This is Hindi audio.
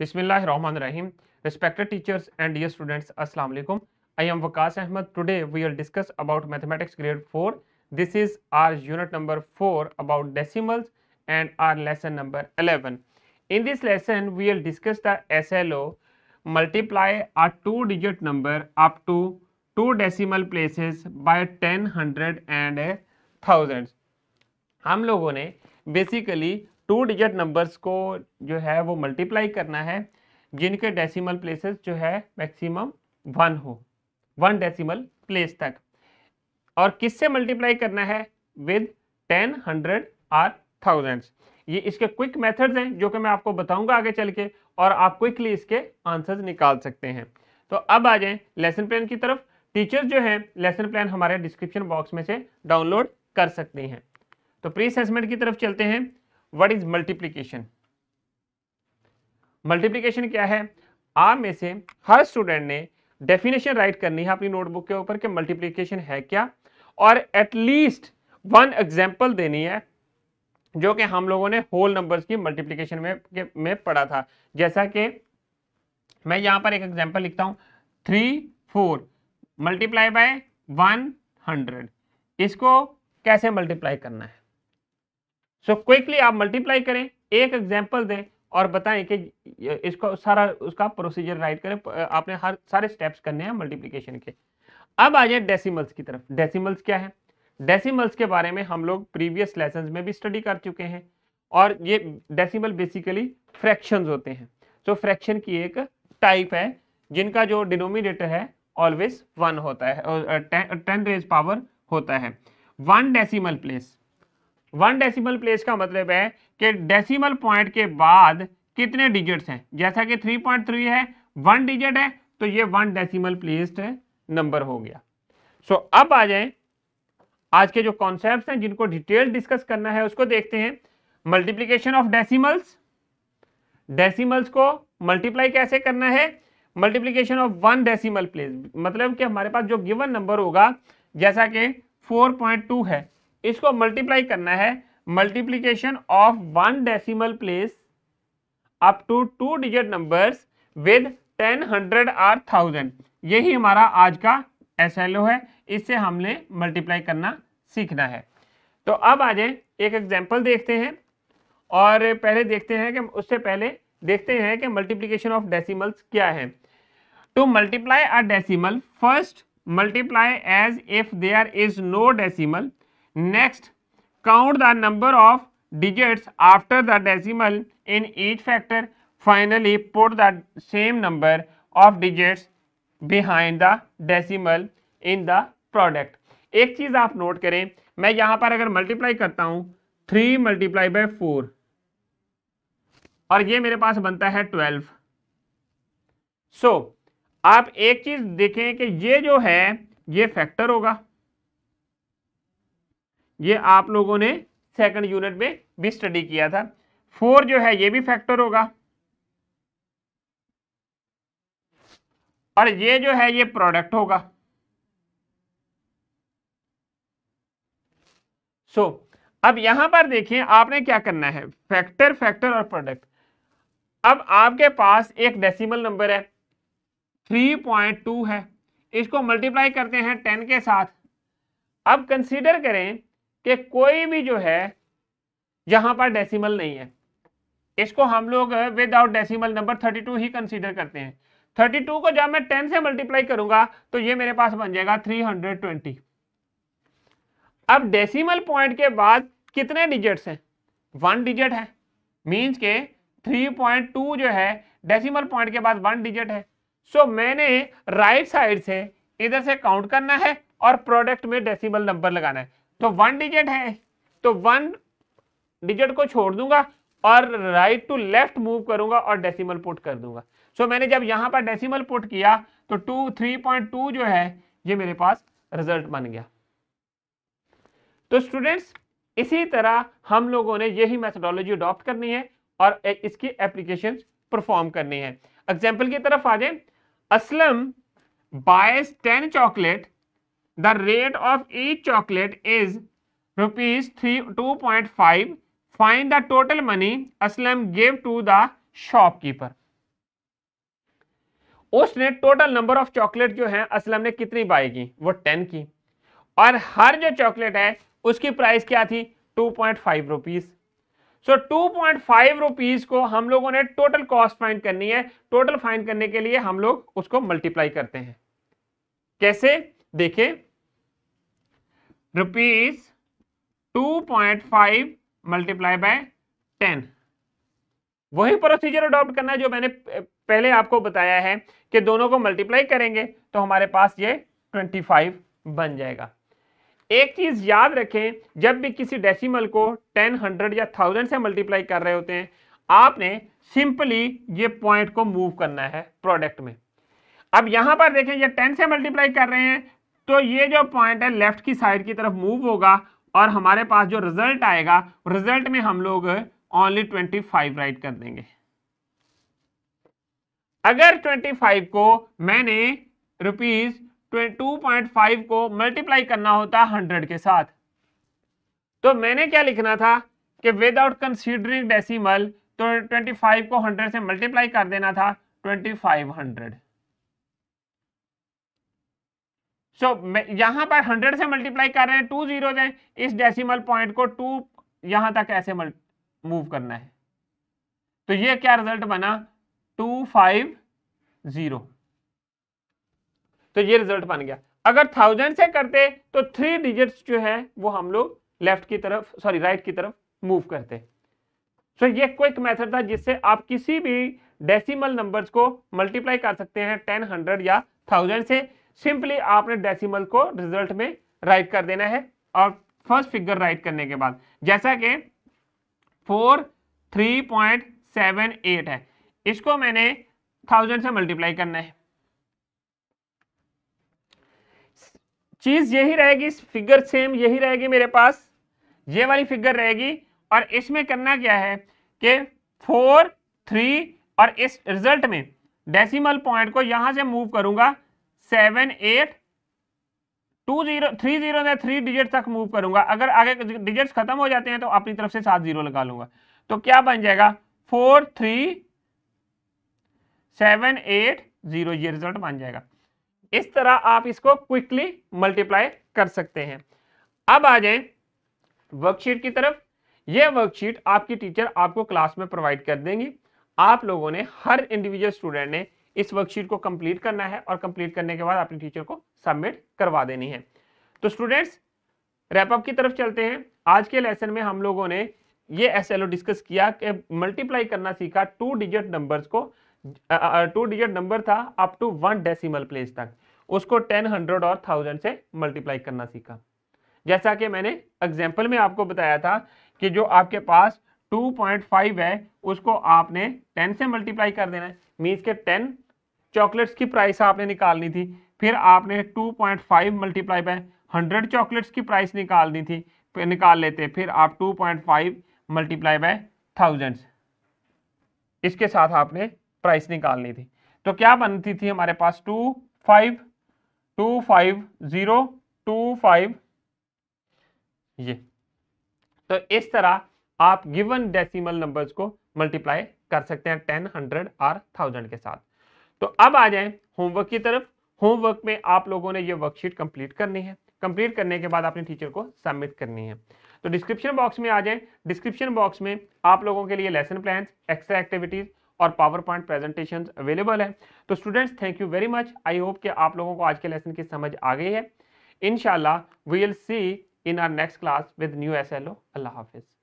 बिस्मिल्लाहिर्रहमानिर्रहीम respected teachers and dear students अस्सलाम I am Waqas Ahmad today we will discuss about mathematics grade four this is our unit number four about decimals and our lesson number eleven in this lesson we will discuss the S L O multiply our two digit number up to two decimal places by ten hundred and thousand हम लोगों ने बेसिकली टू डिजिट नंबर्स को जो है वो मल्टीप्लाई करना है जिनके डेसिमल प्लेसेस जो है मैक्सिमम वन हो वन डेसिमल प्लेस तक और किससे मल्टीप्लाई करना है with ten hundred or thousands ये इसके क्विक मेथड्स हैं जो कि मैं आपको बताऊंगा आगे चल के और आप क्विकली इसके आंसर्स निकाल सकते हैं तो अब आ जाएं लेसन प्लान की तरफ टीचर्स जो हैं लेसन प्लान हमारे डिस्क्रिप्शन बॉक्स में से डाउनलोड कर सकते हैं तो प्री असेसमेंट की तरफ चलते हैं व्हाट इज मल्टीप्लीकेशन मल्टीप्लीकेशन क्या है आप में से हर स्टूडेंट ने डेफिनेशन राइट करनी है अपनी नोटबुक के ऊपर कि मल्टीप्लीकेशन है क्या और एटलीस्ट वन एग्जाम्पल देनी है जो कि हम लोगों ने होल नंबर्स की मल्टीप्लीकेशन में के, में पढ़ा था जैसा कि मैं यहां पर एक एग्जाम्पल लिखता हूं three four multiply by one hundred इसको कैसे मल्टीप्लाई करना है सो क्विकली आप मल्टीप्लाई करें एक एग्जाम्पल दें और बताएं कि इसको सारा उसका प्रोसीजर राइट करें आपने हर सारे स्टेप्स करने हैं मल्टीप्लीकेशन के अब आ जाए डेसीमल्स की तरफ डेसीमल्स क्या है डेसीमल्स के बारे में हम लोग प्रीवियस लेसन में भी स्टडी कर चुके हैं और ये डेसीमल बेसिकली फ्रैक्शन होते हैं so, फ्रैक्शन की एक टाइप है जिनका जो डिनोमिनेटर है ऑलवेज वन होता है टेन रेज पावर होता है one decimal place one decimal place का मतलब है कि डेसिमल पॉइंट के बाद कितने डिजिट्स हैं जैसा कि 3.3 है वन डिजिट है तो ये वन डेसिमल प्लेस्ड नंबर हो गया सो so, अब आ जाए आज के जो कॉन्सेप्ट हैं जिनको डिटेल डिस्कस करना है उसको देखते हैं मल्टीप्लीकेशन ऑफ डेसिमल्स डेसिमल्स को मल्टीप्लाई कैसे करना है multiplication of one decimal place मतलब कि हमारे पास जो गिवन नंबर होगा जैसा कि 4.2 है इसको मल्टीप्लाई करना है multiplication of one decimal place up to two digit numbers with ten hundred or thousand यही हमारा आज का एस है इससे हमने मल्टीप्लाई करना सीखना है तो अब आ जाए एक एग्जाम्पल देखते हैं और पहले देखते हैं कि उससे पहले देखते हैं कि मल्टीप्लीकेशन ऑफ डेसिमल्स क्या है to multiply our decimal first multiply as if there is no decimal next count the number of digits after the decimal in each factor finally put the same number of digits behind the decimal in the product एक चीज आप नोट करें मैं यहां पर अगर मल्टीप्लाई करता हूं थ्री मल्टीप्लाई बाय फोर और ये मेरे पास बनता है ट्वेल्व सो so, आप एक चीज देखें कि ये जो है ये फैक्टर होगा ये आप लोगों ने सेकंड यूनिट में भी स्टडी किया था फोर जो है ये भी फैक्टर होगा और ये जो है ये प्रोडक्ट होगा सो so, अब यहां पर देखिए आपने क्या करना है फैक्टर फैक्टर और प्रोडक्ट अब आपके पास एक डेसिमल नंबर है 3.2 है इसको मल्टीप्लाई करते हैं 10 के साथ अब कंसीडर करें कि कोई भी जो है यहां पर डेसिमल नहीं है इसको हम लोग विदाउट डेसिमल नंबर 32 ही कंसीडर करते हैं 32 को जब मैं 10 से मल्टीप्लाई करूंगा तो ये मेरे पास बन जाएगा 320 अब डेसिमल पॉइंट के बाद कितने डिजिट्स हैं वन डिजिट है मींस के 3.2 जो है डेसिमल पॉइंट के बाद वन डिजिट है सो so, मैंने राइट right साइड से इधर से काउंट करना है और प्रोडक्ट में डेसिमल नंबर लगाना है तो वन डिजिट है तो वन डिजिट को छोड़ दूंगा और राइट टू लेफ्ट मूव करूंगा और डेसिमल पुट कर दूंगा सो so, मैंने जब यहां पर डेसिमल पुट किया तो टू थ्री पॉइंट टू जो है ये मेरे पास रिजल्ट बन गया तो स्टूडेंट्स इसी तरह हम लोगों ने यही मेथडोलॉजी अडॉप्ट करनी है और इसकी एप्लीकेशन परफॉर्म करनी है एग्जाम्पल की तरफ आ जाए Aslam buys ten chocolate the rate of each chocolate is rupees three two point five find the total money Aslam give to the shopkeeper उसने टोटल नंबर ऑफ चॉकलेट जो है असलम ने कितनी बाई की वो टेन की और हर जो चॉकलेट है उसकी प्राइस क्या थी two point five rupees so two point five rupees को हम लोगों ने टोटल कॉस्ट फाइंड करनी है टोटल फाइंड करने के लिए हम लोग उसको मल्टीप्लाई करते हैं कैसे देखें rupees two point five multiply by ten वही प्रोसीजर अडॉप्ट करना है जो मैंने पहले आपको बताया है कि दोनों को मल्टीप्लाई करेंगे तो हमारे पास ये 25 बन जाएगा एक चीज याद रखें जब भी किसी डेसिमल को 10, 100 या 1000 से मल्टीप्लाई कर रहे होते हैं आपने सिंपली ये पॉइंट को मूव करना है प्रोडक्ट में अब यहां पर देखें ये 10 से मल्टीप्लाई कर रहे हैं तो ये जो पॉइंट है लेफ्ट की साइड की तरफ मूव होगा और हमारे पास जो रिजल्ट आएगा रिजल्ट में हम लोग ओनली ट्वेंटी फाइव राइट कर देंगे अगर ट्वेंटी फाइव को मैंने रुपीज टू पॉइंट फाइव को मल्टीप्लाई करना होता हंड्रेड के साथ तो मैंने क्या लिखना था कि विदाउट कंसीडरिंग डेसिमल तो 25 को 100 से मल्टीप्लाई कर देना था 2500 सो यहां पर हंड्रेड से मल्टीप्लाई कर रहे हैं टू जीरो हैं इस डेसिमल पॉइंट को टू यहां तक ऐसे मूव करना है तो ये क्या रिजल्ट बना टू फाइव जीरो तो ये रिजल्ट बन गया अगर थाउजेंड से करते तो थ्री डिजिट्स जो है वो हम लोग लेफ्ट की तरफ सॉरी राइट की तरफ मूव करते सो so, ये क्विक मेथड था जिससे आप किसी भी डेसिमल नंबर्स को मल्टीप्लाई कर सकते हैं टेन हंड्रेड या थाउजेंड से सिंपली आपने डेसिमल को रिजल्ट में राइट कर देना है और फर्स्ट फिगर राइट करने के बाद जैसा कि four three point seven eight है इसको मैंने थाउजेंड से मल्टीप्लाई करना है चीज यही रहेगी फिगर सेम यही रहेगी मेरे पास ये वाली फिगर रहेगी और इसमें करना क्या है कि फोर थ्री और इस रिजल्ट में डेसिमल पॉइंट को यहां से मूव करूंगा seven eight two zero three zero से थ्री डिजिट तक मूव करूंगा अगर आगे डिजिट्स खत्म हो जाते हैं तो अपनी तरफ से सात जीरो लगा लूंगा तो क्या बन जाएगा four three seven eight zero ये रिजल्ट बन जाएगा इस तरह आप इसको क्विकली मल्टीप्लाई कर सकते हैं अब आ जाए वर्कशीट की तरफ यह वर्कशीट आपकी टीचर आपको क्लास में प्रोवाइड कर देंगी आप लोगों ने हर इंडिविजुअल स्टूडेंट ने इस वर्कशीट को कंप्लीट करना है और कंप्लीट करने के बाद अपने टीचर को सबमिट करवा देनी है तो स्टूडेंट्स रैपअप की तरफ चलते हैं आज के लेसन में हम लोगों ने ये एस डिस्कस किया कि मल्टीप्लाई करना सीखा टू डिजिट नंबर्स को टू डिजिट नंबर था up to one decimal place तक उसको टेन हंड्रेड और थाउजेंड से मल्टीप्लाई करना सीखा जैसा कि मैंने एग्जाम्पल में आपको बताया था कि जो आपके पास 2.5 है उसको आपने 10 से मल्टीप्लाई कर देना है मीन्स के टेन चॉकलेट्स की प्राइस आपने निकालनी थी फिर आपने 2.5 point five multiply by hundred chocolates की प्राइस निकालनी थी फिर निकाल लेते फिर आप 2.5 point five multiply by thousands इसके साथ आपने प्राइस निकालनी थी तो क्या बनती थी हमारे पास two five two five zero two five ये तो इस तरह आप गिवन डेसिमल नंबर्स को मल्टीप्लाई कर सकते हैं टेन हंड्रेड और थाउजेंड के साथ तो अब आ जाए होमवर्क की तरफ होमवर्क में आप लोगों ने ये वर्कशीट कंप्लीट करनी है कंप्लीट करने के बाद आपने टीचर को सबमिट करनी है तो डिस्क्रिप्शन बॉक्स में आ जाए डिस्क्रिप्शन बॉक्स में आप लोगों के लिए लेसन प्लान एक्स्ट्रा एक्टिविटीज़ और पावर पॉइंट प्रेजेंटेशन अवेलेबल है तो students thank you very much I hope कि आप लोगों को आज के लेसन की समझ आ गई है and we will see in our next class with new S L O अल्लाह हाफिज़